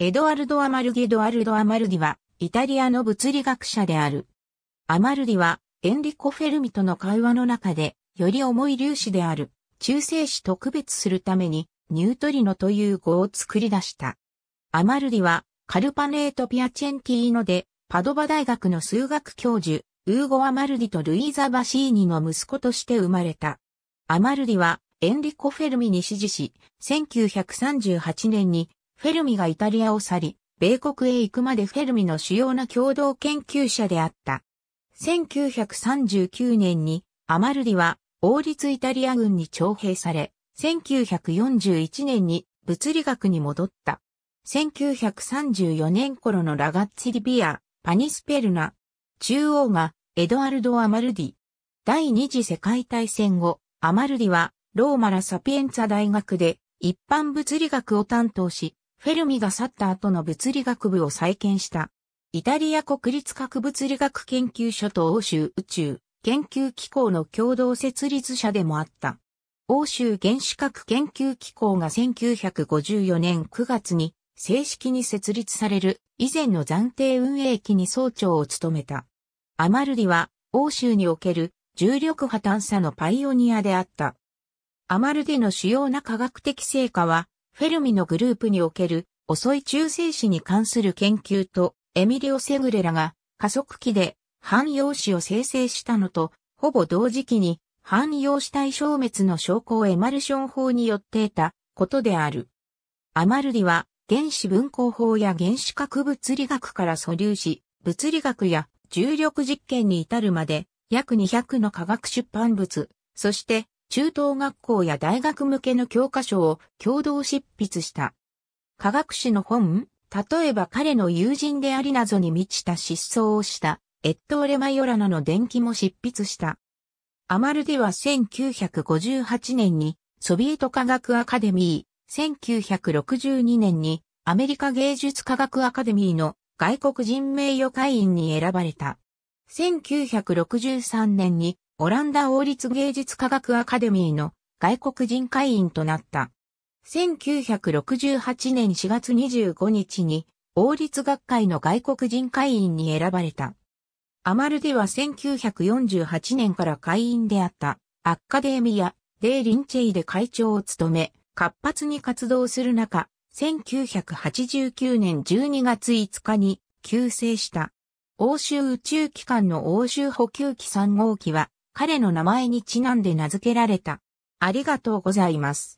エドワルド・アマルギ・ドアルド・アマルディは、イタリアの物理学者である。アマルディは、エンリコ・フェルミとの会話の中で、より重い粒子である、中性子と区別するために、ニュートリノという語を作り出した。アマルディは、カルパネート・ピアチェンティーノで、パドバ大学の数学教授、ウーゴ・アマルディとルイーザ・バシーニの息子として生まれた。アマルディは、エンリコ・フェルミに支持し、1938年にフェルミがイタリアを去り、米国へ行くまでフェルミの主要な共同研究者であった。1939年にアマルディは王立イタリア軍に徴兵され、1941年に物理学に戻った。1934年頃のラガッツリビア、パニスペルナ。中央がエドアルド・アマルディ。第二次世界大戦後、アマルディはローマラ・サピエンツァ大学で一般物理学を担当し、フェルミが去った後の物理学部を再建した。イタリア国立核物理学研究所と欧州宇宙研究機構の共同設立者でもあった。欧州原子核研究機構が1954年9月に正式に設立される以前の暫定運営期に総長を務めた。アマルディは欧州における重力波探査のパイオニアであった。アマルディの主要な科学的成果はフェルミのグループにおける遅い中性子に関する研究と、エミリオ・セグレラが加速器で汎用子を生成したのと、ほぼ同時期に汎用子体消滅の証拠をエマルション法によって得たことである。アマルリは原子分光法や原子核物理学から素粒子、物理学や重力実験に至るまで約200の科学出版物、そして中等学校や大学向けの教科書を共同執筆した。科学史の本例えば彼の友人であり謎に満ちた失踪をしたエットーレ・マヨラナの伝記も執筆した。アマルでは1958年にソビエト科学アカデミー、1962年にアメリカ芸術科学アカデミーの外国人名誉会員に選ばれた。1963年にオランダ王立芸術科学アカデミーの外国人会員となった。1968年4月25日に王立学会の外国人会員に選ばれた。アマルでは1948年から会員であったアッカデミア・デー・リンチェイで会長を務め、活発に活動する中、1989年12月5日に急成した。欧州宇宙機関の欧州補給機3号機は彼の名前にちなんで名付けられた。ありがとうございます。